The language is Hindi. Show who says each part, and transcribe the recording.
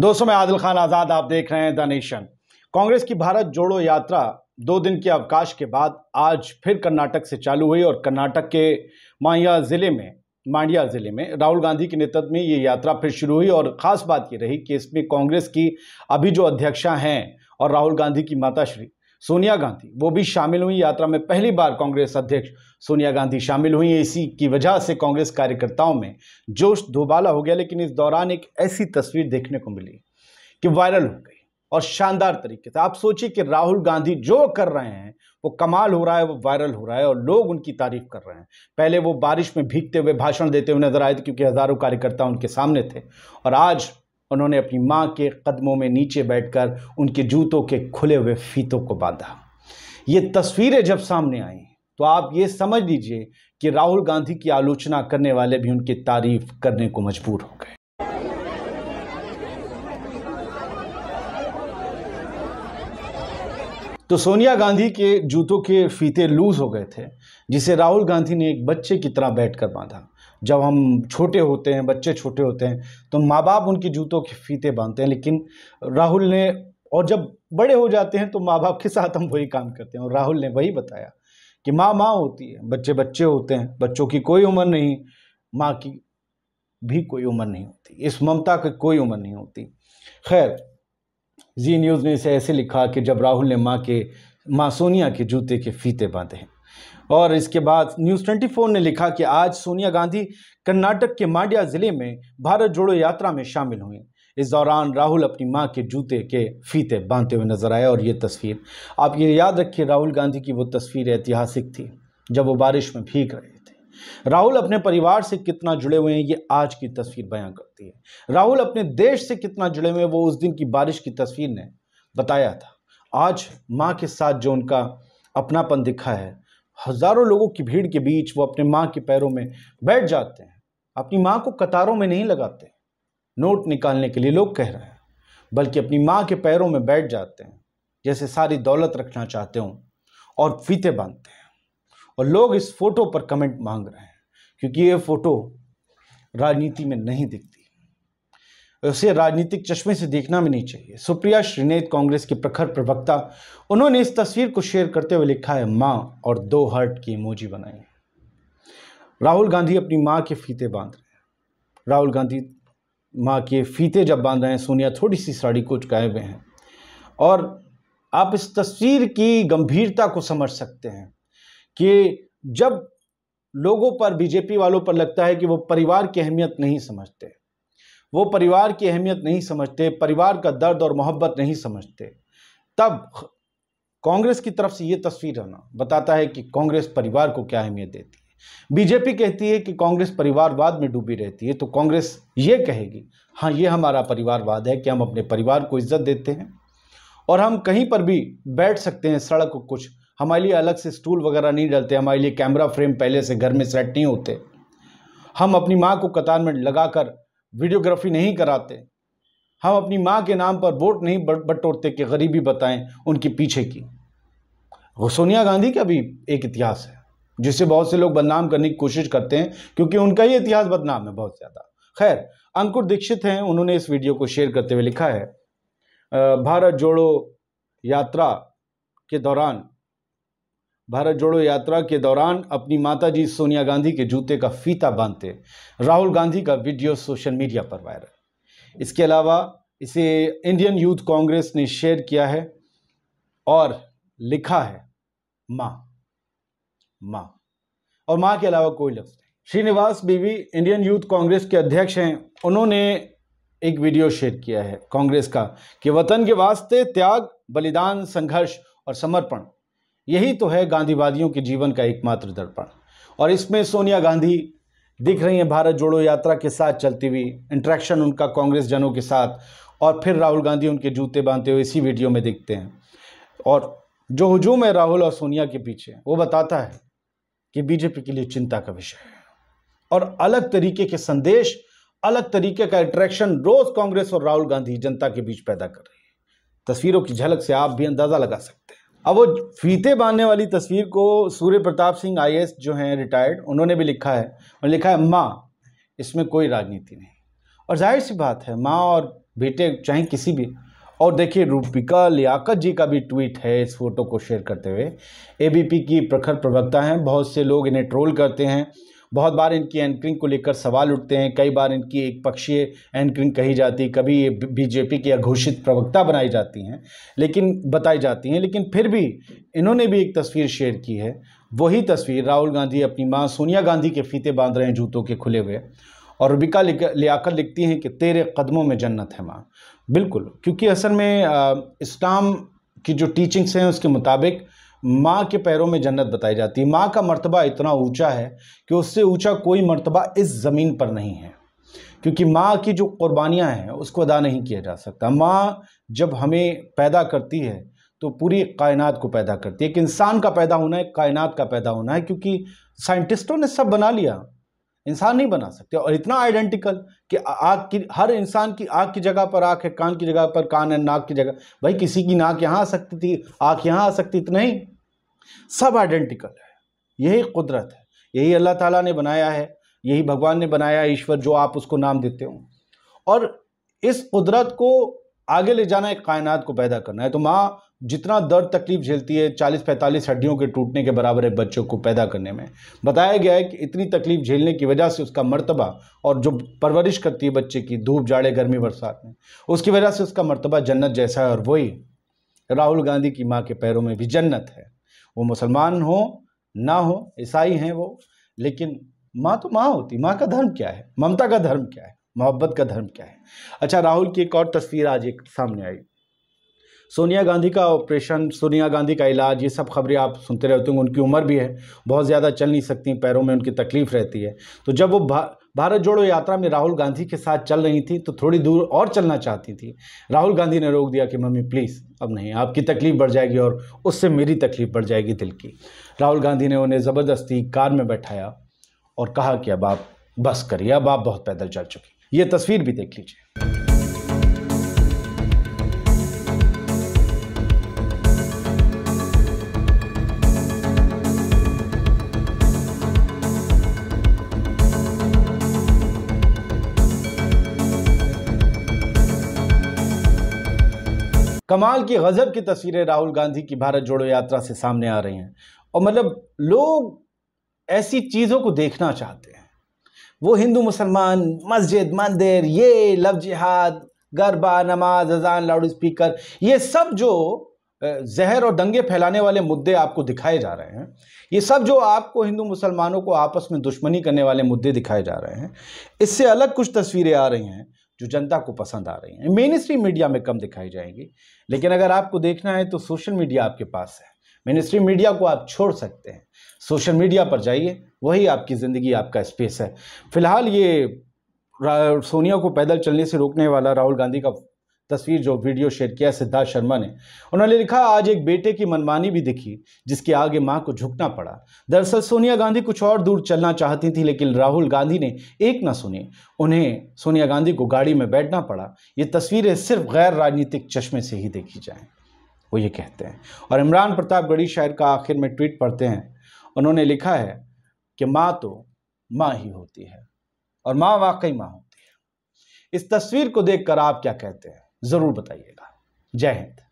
Speaker 1: दोस्तों मैं आदिल खान आज़ाद आप देख रहे हैं द नेशन कांग्रेस की भारत जोड़ो यात्रा दो दिन के अवकाश के बाद आज फिर कर्नाटक से चालू हुई और कर्नाटक के मांडिया ज़िले में मांडिया ज़िले में राहुल गांधी के नेतृत्व में ये यात्रा फिर शुरू हुई और ख़ास बात ये रही कि इसमें कांग्रेस की अभी जो अध्यक्षा हैं और राहुल गांधी की माताश्री सोनिया गांधी वो भी शामिल हुई यात्रा में पहली बार कांग्रेस अध्यक्ष सोनिया गांधी शामिल हुई इसी की वजह से कांग्रेस कार्यकर्ताओं में जोश दोबाला हो गया लेकिन इस दौरान एक ऐसी तस्वीर देखने को मिली कि वायरल हो गई और शानदार तरीके से आप सोचिए कि राहुल गांधी जो कर रहे हैं वो कमाल हो रहा है वो वायरल हो रहा है और लोग उनकी तारीफ कर रहे हैं पहले वो बारिश में भीगते हुए भाषण देते हुए नजर आए थे क्योंकि हजारों कार्यकर्ता उनके सामने थे और आज उन्होंने अपनी माँ के कदमों में नीचे बैठकर उनके जूतों के खुले हुए फीतों को बांधा ये तस्वीरें जब सामने आई तो आप ये समझ लीजिए कि राहुल गांधी की आलोचना करने वाले भी उनकी तारीफ करने को मजबूर हो गए तो सोनिया गांधी के जूतों के फीते लूज हो गए थे जिसे राहुल गांधी ने एक बच्चे की तरह बैठकर बांधा जब हम छोटे होते हैं बच्चे छोटे होते हैं तो माँ बाप उनके जूतों की फीते बांधते हैं लेकिन राहुल ने और जब बड़े हो जाते हैं तो माँ बाप के साथ हम वही काम करते हैं और राहुल ने वही बताया कि माँ माँ होती है बच्चे बच्चे होते हैं बच्चों की कोई उम्र नहीं माँ की भी कोई उम्र नहीं होती इस ममता की कोई उम्र नहीं होती खैर जी न्यूज़ ने इसे ऐसे लिखा कि जब राहुल ने माँ के माँ सोनिया के जूते के फीते बांधे और इसके बाद न्यूज़ 24 ने लिखा कि आज सोनिया गांधी कर्नाटक के मांड्या ज़िले में भारत जोड़ो यात्रा में शामिल हुई इस दौरान राहुल अपनी मां के जूते के फीते बांधते हुए नजर आए और ये तस्वीर आप ये याद रखिए राहुल गांधी की वो तस्वीर ऐतिहासिक थी जब वो बारिश में भीग रहे थे राहुल अपने परिवार से कितना जुड़े हुए हैं ये आज की तस्वीर बयां करती है राहुल अपने देश से कितना जुड़े हुए हैं वो उस दिन की बारिश की तस्वीर ने बताया था आज माँ के साथ जो उनका अपनापन दिखा है हज़ारों लोगों की भीड़ के बीच वो अपने माँ के पैरों में बैठ जाते हैं अपनी माँ को कतारों में नहीं लगाते नोट निकालने के लिए लोग कह रहे हैं बल्कि अपनी माँ के पैरों में बैठ जाते हैं जैसे सारी दौलत रखना चाहते हों और फीते बांधते हैं और लोग इस फोटो पर कमेंट मांग रहे हैं क्योंकि ये फोटो राजनीति में नहीं दिखती उसे राजनीतिक चश्मे से देखना भी नहीं चाहिए सुप्रिया श्रीनेत कांग्रेस के प्रखर प्रवक्ता उन्होंने इस तस्वीर को शेयर करते हुए लिखा है माँ और दो हर्ट की इमोजी बनाई राहुल गांधी अपनी माँ के फीते बांध रहे हैं राहुल गांधी माँ के फीते जब बांध रहे हैं सोनिया थोड़ी सी साड़ी को चुकाए हुए हैं और आप इस तस्वीर की गंभीरता को समझ सकते हैं कि जब लोगों पर बीजेपी वालों पर लगता है कि वो परिवार की अहमियत नहीं समझते वो परिवार की अहमियत नहीं समझते परिवार का दर्द और मोहब्बत नहीं समझते तब कांग्रेस की तरफ से ये तस्वीर आना बताता है कि कांग्रेस परिवार को क्या अहमियत देती है बीजेपी कहती है कि कांग्रेस परिवारवाद में डूबी रहती है तो कांग्रेस ये कहेगी हाँ ये हमारा परिवारवाद है कि हम अपने परिवार को इज्जत देते हैं और हम कहीं पर भी बैठ सकते हैं सड़क को कुछ हमारे लिए अलग से स्टूल वगैरह नहीं डलते हमारे लिए कैमरा फ्रेम पहले से घर में सेट नहीं होते हम अपनी माँ को कतार में लगाकर वीडियोग्राफी नहीं कराते हम अपनी माँ के नाम पर वोट नहीं बटोरते कि गरीबी बताएं उनके पीछे की सोनिया गांधी का भी एक इतिहास है जिसे बहुत से लोग बदनाम करने की कोशिश करते हैं क्योंकि उनका ही इतिहास बदनाम है बहुत ज़्यादा खैर अंकुर दीक्षित हैं उन्होंने इस वीडियो को शेयर करते हुए लिखा है भारत जोड़ो यात्रा के दौरान भारत जोड़ो यात्रा के दौरान अपनी माताजी सोनिया गांधी के जूते का फीता बांधते राहुल गांधी का वीडियो सोशल मीडिया पर वायरल इसके अलावा इसे इंडियन यूथ कांग्रेस ने शेयर किया है और लिखा है माँ माँ और माँ के अलावा कोई लफ्ज़ नहीं श्रीनिवास बीवी इंडियन यूथ कांग्रेस के अध्यक्ष हैं उन्होंने एक वीडियो शेयर किया है कांग्रेस का कि वतन के वास्ते त्याग बलिदान संघर्ष और समर्पण यही तो है गांधीवादियों के जीवन का एकमात्र दर्पण और इसमें सोनिया गांधी दिख रही हैं भारत जोड़ो यात्रा के साथ चलती हुई इंट्रैक्शन उनका कांग्रेस जनों के साथ और फिर राहुल गांधी उनके जूते बांधते हुए इसी वीडियो में दिखते हैं और जो हजूम है राहुल और सोनिया के पीछे वो बताता है कि बीजेपी के लिए चिंता का विषय है और अलग तरीके के संदेश अलग तरीके का अट्रैक्शन रोज कांग्रेस और राहुल गांधी जनता के बीच पैदा कर रही है तस्वीरों की झलक से आप भी अंदाजा लगा सकते हैं अब वो फीते बांधने वाली तस्वीर को सूर्य प्रताप सिंह आई जो हैं रिटायर्ड उन्होंने भी लिखा है उन्होंने लिखा है माँ इसमें कोई राजनीति नहीं और जाहिर सी बात है माँ और बेटे चाहे किसी भी और देखिए रूपिका लियाकत जी का भी ट्वीट है इस फोटो को शेयर करते हुए एबीपी की प्रखर प्रवक्ता हैं बहुत से लोग इन्हें ट्रोल करते हैं बहुत बार इनकी एंकरिंग को लेकर सवाल उठते हैं कई बार इनकी एक पक्षीय एंकरिंग कही जाती है कभी ये बीजेपी की अघोषित प्रवक्ता बनाई जाती हैं लेकिन बताई जाती हैं लेकिन फिर भी इन्होंने भी एक तस्वीर शेयर की है वही तस्वीर राहुल गांधी अपनी माँ सोनिया गांधी के फीते बांध रहे हैं जूतों के खुले हुए और रुबिका लियाकर लिखती हैं कि तेरे कदमों में जन्नत है माँ बिल्कुल क्योंकि असल में इस्लाम की जो टीचिंग्स हैं उसके मुताबिक माँ के पैरों में जन्नत बताई जाती है माँ का मर्तबा इतना ऊंचा है कि उससे ऊंचा कोई मर्तबा इस ज़मीन पर नहीं है क्योंकि माँ की जो कुर्बानियाँ हैं उसको अदा नहीं किया जा सकता माँ जब हमें पैदा करती है तो पूरी कायनात को पैदा करती है एक इंसान का पैदा होना है कायनात का पैदा होना है क्योंकि साइंटिस्टों ने सब बना लिया इंसान नहीं बना सकते और इतना आइडेंटिकल कि आग की हर इंसान की आग की जगह पर आँख है कान की जगह पर कान है नाक की जगह भाई किसी की नाक यहाँ आ सकती थी आँख यहाँ आ सकती थी नहीं सब आइडेंटिकल है यही कुदरत है यही अल्लाह ताला ने बनाया है यही भगवान ने बनाया है ईश्वर जो आप उसको नाम देते हो और इस कुदरत को आगे ले जाना है कायनात को पैदा करना है तो माँ जितना दर्द तकलीफ झेलती है चालीस पैंतालीस हड्डियों के टूटने के बराबर है बच्चों को पैदा करने में बताया गया है कि इतनी तकलीफ झेलने की वजह से उसका मर्तबा और जो परवरिश करती है बच्चे की धूप जाड़े गर्मी बरसात में उसकी वजह से उसका मर्तबा जन्नत जैसा है और वही राहुल गांधी की माँ के पैरों में भी जन्नत है वो मुसलमान हो ना हो ईसाई हैं वो लेकिन माँ तो माँ होती माँ का धर्म क्या है ममता का धर्म क्या है मोहब्बत का धर्म क्या है अच्छा राहुल की एक और तस्वीर आज एक सामने आई सोनिया गांधी का ऑपरेशन सोनिया गांधी का इलाज ये सब खबरें आप सुनते रहते होंगे उनकी उम्र भी है बहुत ज़्यादा चल नहीं सकती पैरों में उनकी तकलीफ़ रहती है तो जब वो भा, भारत जोड़ो यात्रा में राहुल गांधी के साथ चल रही थी तो थोड़ी दूर और चलना चाहती थी राहुल गांधी ने रोक दिया कि मम्मी प्लीज़ अब नहीं आपकी तकलीफ़ बढ़ जाएगी और उससे मेरी तकलीफ़ बढ़ जाएगी दिल की राहुल गांधी ने उन्हें ज़बरदस्ती कार में बैठाया और कहा कि अब आप बस करिए अब आप बहुत पैदल चल चुके ये तस्वीर भी देख लीजिए कमाल की गज़ब की तस्वीरें राहुल गांधी की भारत जोड़ो यात्रा से सामने आ रही हैं और मतलब लोग ऐसी चीज़ों को देखना चाहते हैं वो हिंदू मुसलमान मस्जिद मंदिर ये लव जिहाद गरबा नमाज अजान लाउड स्पीकर ये सब जो जहर और दंगे फैलाने वाले मुद्दे आपको दिखाए जा रहे हैं ये सब जो आपको हिंदू मुसलमानों को आपस में दुश्मनी करने वाले मुद्दे दिखाए जा रहे हैं इससे अलग कुछ तस्वीरें आ रही हैं जो जनता को पसंद आ रही हैं मेन स्ट्रीम मीडिया में कम दिखाई जाएंगी लेकिन अगर आपको देखना है तो सोशल मीडिया आपके पास है मेन स्ट्रीम मीडिया को आप छोड़ सकते हैं सोशल मीडिया पर जाइए वही आपकी ज़िंदगी आपका स्पेस है फिलहाल ये सोनिया को पैदल चलने से रोकने वाला राहुल गांधी का तस्वीर जो वीडियो शेयर किया सिद्धार्थ शर्मा ने उन्होंने लिखा आज एक बेटे की मनमानी भी दिखी जिसके आगे मां को झुकना पड़ा दरअसल सोनिया गांधी कुछ और दूर चलना चाहती थी लेकिन राहुल गांधी ने एक ना सुनी उन्हें सोनिया गांधी को गाड़ी में बैठना पड़ा ये तस्वीरें सिर्फ गैर राजनीतिक चश्मे से ही देखी जाएँ वो ये कहते हैं और इमरान प्रतापगढ़ी शायर का आखिर में ट्वीट पढ़ते हैं उन्होंने लिखा है कि माँ तो माँ ही होती है और माँ वाकई माँ होती है इस तस्वीर को देखकर आप क्या कहते हैं ज़रूर बताइएगा जय हिंद